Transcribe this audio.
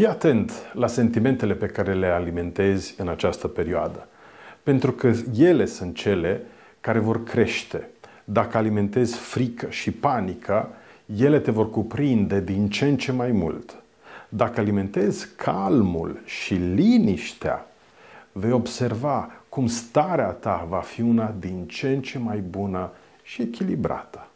Fii atent la sentimentele pe care le alimentezi în această perioadă, pentru că ele sunt cele care vor crește. Dacă alimentezi frică și panică, ele te vor cuprinde din ce în ce mai mult. Dacă alimentezi calmul și liniștea, vei observa cum starea ta va fi una din ce în ce mai bună și echilibrată.